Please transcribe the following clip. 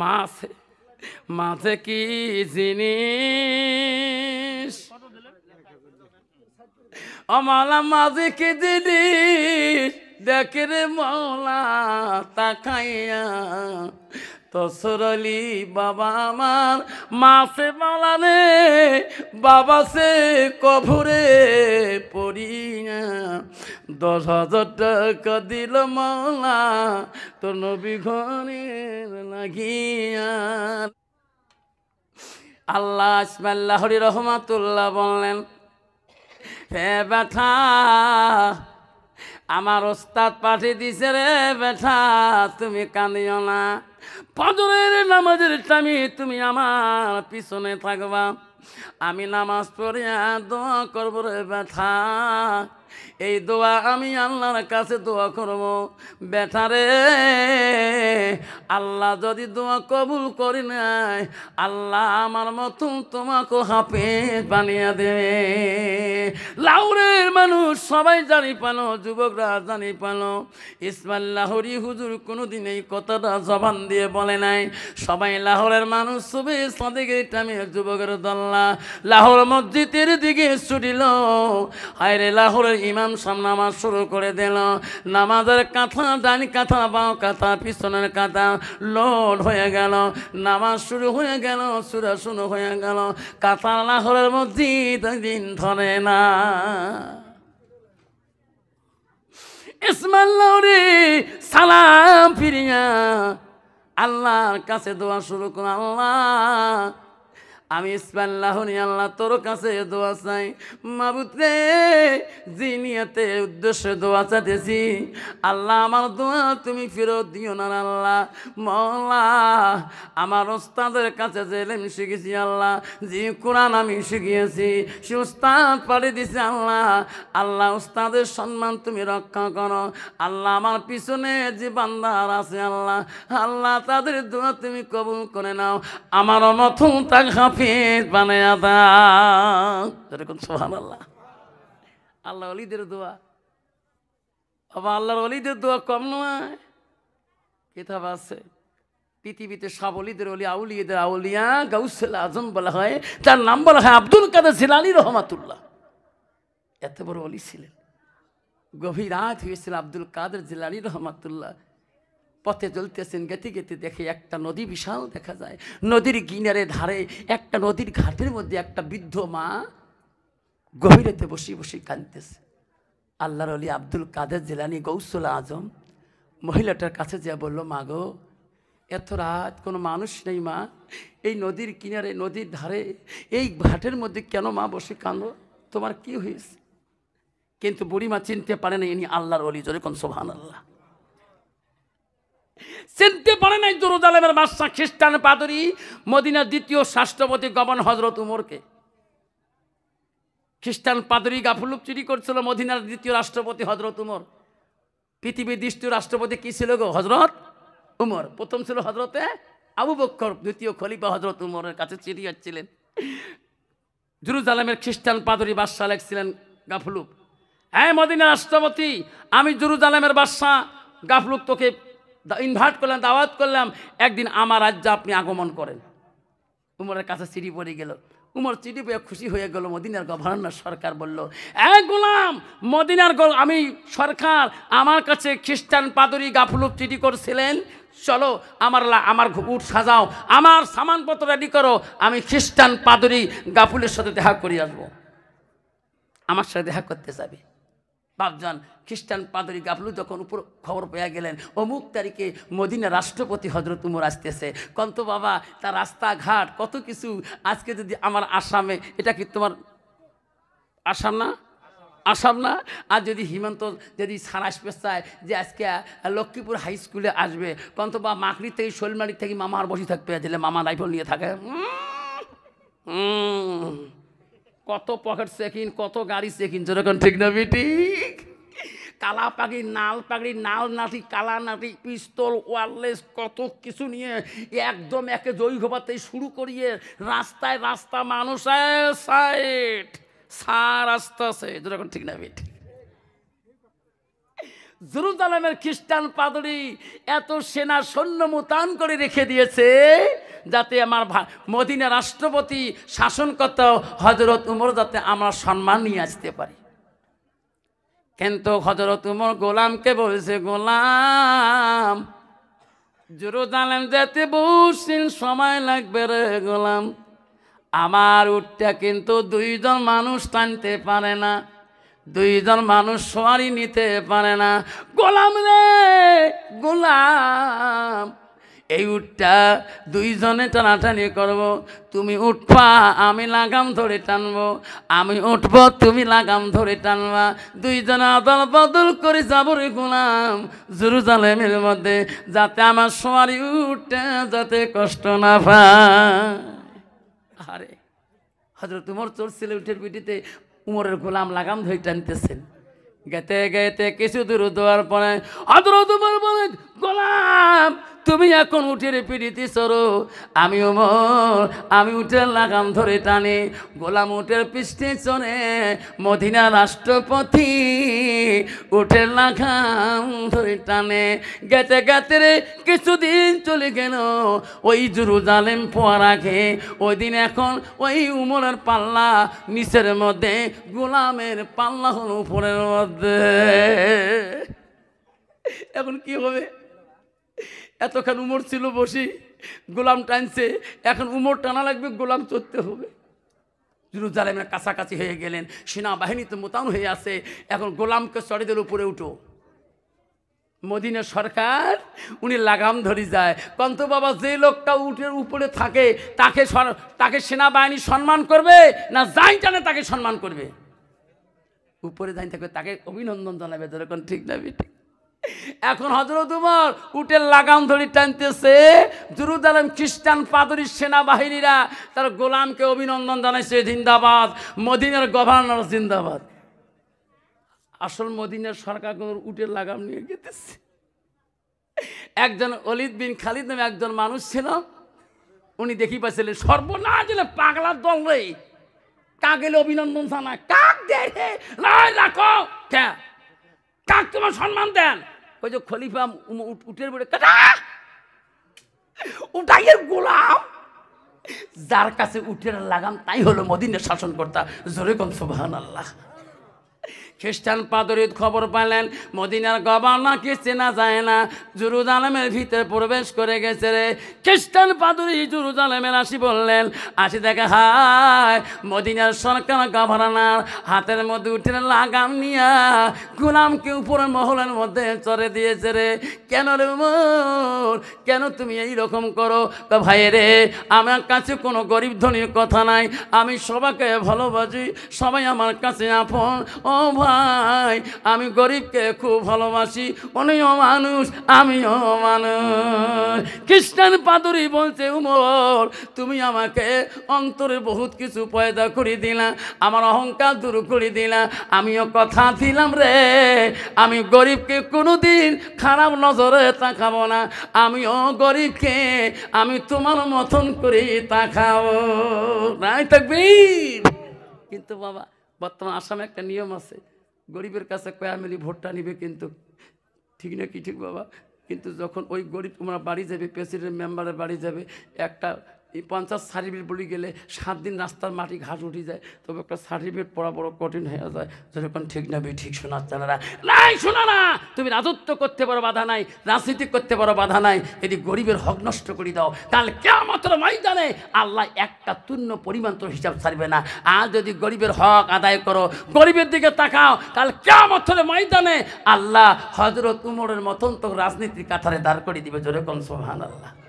মাছ মাছে কি জিনিস অমালা মাঝে কি জিনিস দেখে রে মৌলা তাকাইয়া তসরলি বাবা আমার মাসে মালানে বাবা সে কভরে পড়িয়া দশ হাজার টাকা দিল মাওলা তোর নবী ঘরের লাগিয়া আল্লাহ আসমাল্লাহ হরি রহমাতুল্লাহ বললেন হে ব্যথা আমার ওস্তাদ পাঠিয়ে দিছে রে ব্যথা তুমি কানিও না পাঁচরের নামাজের টামি তুমি আমার পিছনে থাকবা আমি নামাজ পড়িয়া দোয়া করবো রে ব্যথা এই দোয়া আমি আল্লাহর কাছে দোয়া করব রে আল্লাহ যদি দোয়া কবুল করি নাই আল্লাহ আমার মতন তোমাকে হাঁপে বানিয়ে দেবে লাউরের মানুষ সবাই জানি পালো যুবকরা জানি পালো ইসমাল লাহরি হুজুর কোনো দিন এই কথাটা জবান দিয়ে বলে নাই সবাই লাহোরের মানুষ সবে সদেকের টাইমে যুবকের দল তারা লাহোর মসজিদের দিকে ছুটিল আয়রে লাহোরের ইমাম সাম নামাজ শুরু করে দিল নামাজের কাঁথা ডান কাঁথা বাঁ কাঁথা পিছনের কাঁথা লোড হয়ে গেল নামাজ শুরু হয়ে গেল সুরা শুরু হয়ে গেল কাঁথা লাহোরের মসজিদ দিন ধরে না ইসমাল রে সালাম ফিরিয়া আল্লাহর কাছে দোয়া শুরু করো আল্লাহ আমি ইসমাল্লাহনি আল্লাহ তোর কাছে দোয়া চাই মাবুতে জিনিয়াতে উদ্দেশ্যে দোয়া চাইতেছি আল্লাহ আমার দোয়া তুমি ফেরত দিও না আল্লাহ মৌলা আমার ওস্তাদের কাছে যে এলেম শিখেছি আল্লাহ যে কোরআন আমি শিখিয়েছি সে উস্তাদ পাড়ি দিছে আল্লাহ আল্লাহ উস্তাদের সম্মান তুমি রক্ষা করো আল্লাহ আমার পিছনে যে বান্দার আছে আল্লাহ আল্লাহ তাদের দোয়া তুমি কবুল করে নাও আমার অনথন তাক হাফিজ বানায়া দাও সোহান আল্লাহ আল্লাহ অলিদের দোয়া বাবা আল্লাহর অলিদের দোয়া কম নয় কিতাব আছে পৃথিবীতে সব অলিদের অলি আউলিদের আউলিয়া গাউসেল আজম বলা হয় তার নাম বলা হয় আব্দুল কাদের জিলানি রহমাতুল্লাহ এত বড় অলি ছিলেন গভীর রাত হয়েছিল আব্দুল কাদের জিলানি রহমাতুল্লাহ পথে চলতেছেন গেতে গেতে দেখে একটা নদী বিশাল দেখা যায় নদীর কিনারে ধারে একটা নদীর ঘাটের মধ্যে একটা বৃদ্ধ মা গভীরতে বসে বসে কাঁদতেছে আল্লাহর আলী আব্দুল কাদের জেলানি গৌসুল আজম মহিলাটার কাছে যা বলল মা গো এত রাত কোনো মানুষ নেই মা এই নদীর কিনারে নদীর ধারে এই ঘাটের মধ্যে কেন মা বসে কাঁদো তোমার কি হয়েছে কিন্তু বুড়ি মা চিনতে পারে না ইনি আল্লাহর অলি যখন সোহান আল্লাহ চিনতে পারে নাই জেরুজালেমের বাদশাহ খ্রিস্টান পাদরি মদিনার দ্বিতীয় রাষ্ট্রপতি গমন হজরত উমরকে খ্রিস্টান পাদরি গাফুলুপ চুরি করছিল মদিনার দ্বিতীয় রাষ্ট্রপতি হজরত উমর পৃথিবীর দ্বিতীয় রাষ্ট্রপতি কী ছিল গো হজরত উমর প্রথম ছিল হজরতে আবু বক্কর দ্বিতীয় খলিফা হজরত উমরের কাছে চিঠি যাচ্ছিলেন জুরুজালামের খ্রিস্টান পাদরি বাদশাহ লেখছিলেন গাফলুপ হ্যাঁ মদিনা রাষ্ট্রপতি আমি জুরুজালামের বাদশাহ গাফলুক তোকে ইনভার্ট করলাম দাওয়াত করলাম একদিন আমার রাজ্য আপনি আগমন করেন উমরের কাছে চিঠি পড়ে গেল উমর চিঠি পেয়ে খুশি হয়ে গেল মদিনার গভর্নর সরকার বলল এক গোলাম মদিনার আমি সরকার আমার কাছে খ্রিস্টান পাদরি গাফলুক চিঠি করছিলেন চলো আমার আমার উঠ সাজাও আমার সামানপত্র রেডি করো আমি খ্রিস্টান পাদরি গাফুলের সাথে দেখা করে আসবো আমার সাথে দেখা করতে যাবে পাঁচজন খ্রিস্টান পাদরি গাফলু যখন উপর খবর পেয়ে গেলেন অমুক তারিখে মদিনা রাষ্ট্রপতি হজরত উমর আসতেছে কন্ত বাবা তার রাস্তাঘাট কত কিছু আজকে যদি আমার আসামে এটা কি তোমার আসাম না আসাম না আর যদি হিমন্ত যদি সারাস পেশায় যে আজকে লক্ষ্মীপুর হাই স্কুলে আসবে কন্ত বা মাকড়ি থেকে শোলমারি থেকে মামার বসে থাকতে দিলে মামা রাইফল নিয়ে থাকে হুম কত পকেট চেকিন কত গাড়ি চেকিন যেরকম ঠিক না ঠিক কালা পাখি নাল পাগড়ি নাল নাতি কালা নাতি পিস্তল ওয়ারলেস কত কিছু নিয়ে একদম একে জৈঘবাতে শুরু করিয়ে রাস্তায় রাস্তা মানুষের সাইড সা রাস্তা যেরকম ঠিক না ঠিক জরুদালামের খ্রিস্টান পাদরি এত সেনা সৈন্য মোতায়ন করে রেখে দিয়েছে যাতে আমার মদিনা রাষ্ট্রপতি শাসনকর্তা হজরত উমর যাতে আমরা সম্মান নিয়ে আসতে পারি কিন্তু হজরত উমর গোলামকে বলছে গোলাম জেরুজালেম যাতে বসিন সময় লাগবে রে গোলাম আমার উঠটা কিন্তু দুইজন মানুষ টানতে পারে না দুইজন মানুষ সোয়ারি নিতে পারে না গোলাম রে গোলাম এই উঠটা দুইজনে টানাটানি করব তুমি উঠবা আমি লাগাম ধরে টানবো আমি উঠব তুমি লাগাম ধরে টানবা দুইজনে আদল বদল করে যাবো রে জালে জুরুজালেমের মধ্যে যাতে আমার সোয়ারি উঠে যাতে কষ্ট না পায় আরে হজরত উমর চড়ছিল উঠের পিঠিতে উমরের গোলাম লাগাম ধরে টানতেছেন গেতে গেতে কিছু দূর দেওয়ার পরে হজরত তোমার বলেন গোলাম তুমি এখন উঠে পিড়িতে সরো আমি ওমর আমি উঠের লাগাম ধরে টানে গোলাম উঠের পৃষ্ঠে চড়ে মদিনা রাষ্ট্রপতি উঠের লাগাম ধরে টানে গেতে গেতে রে কিছুদিন চলে গেল ওই জালেম পোয়া রাখে ওই দিন এখন ওই উমরের পাল্লা নিচের মধ্যে গোলামের পাল্লা হল উপরের মধ্যে এখন কি হবে এতক্ষণ উমর ছিল বসি গোলাম টানছে এখন উমর টানা লাগবে গোলাম চড়তে হবে জুরুজালেমের কাছাকাছি হয়ে গেলেন সেনাবাহিনী তো মোতাম হয়ে আছে এখন গোলামকে চড়েদের উপরে উঠো মদিনা সরকার উনি লাগাম ধরি যায় কন্ত বাবা যে লোকটা উঠের উপরে থাকে তাকে তাকে সেনাবাহিনী সম্মান করবে না যাই টানে তাকে সম্মান করবে উপরে যাই থাকবে তাকে অভিনন্দন জানাবে যেরকম ঠিক না ঠিক এখন হজরত উমর উটের লাগাম ধরি টানতেছে আলম খ্রিস্টান পাদরির সেনাবাহিনীরা তার গোলামকে অভিনন্দন জানাইছে জিন্দাবাদ মদিনার গভর্নর জিন্দাবাদ আসল মদিনার সরকার উটের লাগাম নিয়ে গেতেছে একজন অলিদ বিন খালিদ নামে একজন মানুষ ছিল উনি দেখি পাইছিলেন সর্বনাশ পাগলার দল রই কাকে অভিনন্দন জানায় কাক দেখে কাক তোমার সম্মান দেন ওই যে খলিফা উঠের বলে উঠাইয়ের গোলাম যার কাছে উঠের লাগাম তাই হলো মদিনের শাসনকর্তা জোরে কম সোভান আল্লাহ খ্রিস্টান পাদরিত খবর পাইলেন মদিনার কি চেনা যায় না জুরুজালেমের ভিতরে প্রবেশ করে গেছে রে খ্রিস্টান পাদরি জুরুজালেমের আসি বললেন আসি দেখে হায় মদিনার সরকার গভর্নর হাতের মধ্যে উঠে লাগাম নিয়া গুলামকে উপরের মহলের মধ্যে চড়ে দিয়েছে রে কেন রে কেন তুমি এই রকম করো তো ভাই রে আমার কাছে কোনো গরিব ধনির কথা নাই আমি সবাইকে ভালোবাসি সবাই আমার কাছে আপন ও ভাই আমি গরিবকে খুব ভালোবাসি উনিও মানুষ আমিও মানুষ খ্রিস্টান পাদুরি বলছে উমর তুমি আমাকে অন্তরে বহুত কিছু পয়দা করে দিলা আমার অহংকার দূর করে দিলা আমিও কথা দিলাম রে আমি গরিবকে কোনোদিন খারাপ নজরে তাকাবো না আমিও গরিবকে আমি তোমার মতন করে তাকাবো নাই থাকবি কিন্তু বাবা বর্তমান আসামে একটা নিয়ম আছে গরিবের কাছে কয়ামিলি ভোটটা নিবে কিন্তু ঠিক না কি ঠিক বাবা কিন্তু যখন ওই গরিব তোমার বাড়ি যাবে প্রেসিডেন্ট মেম্বারের বাড়ি যাবে একটা এই পঞ্চাশ সার্টিফিকেট বলি গেলে সাত দিন রাস্তার মাটি ঘাট উঠে যায় তবে একটা সার্টিফিকেট পড়া বড় কঠিন হয়ে যায় যেরকম ঠিক না ঠিক শোনার চানারা নাই শোনা না তুমি রাজত্ব করতে পারো বাধা নাই রাজনীতি করতে পারো বাধা নাই এটি গরিবের হক নষ্ট করে দাও কাল কেমতর ময়দানে আল্লাহ একটা তুন্য পরিমাণ তোর হিসাব ছাড়বে না আর যদি গরিবের হক আদায় করো গরিবের দিকে তাকাও কাল কেমতর ময়দানে আল্লাহ হজরত উমরের মতন তো রাজনীতির কাতারে দাঁড় করে দিবে যেরকম সোহান আল্লাহ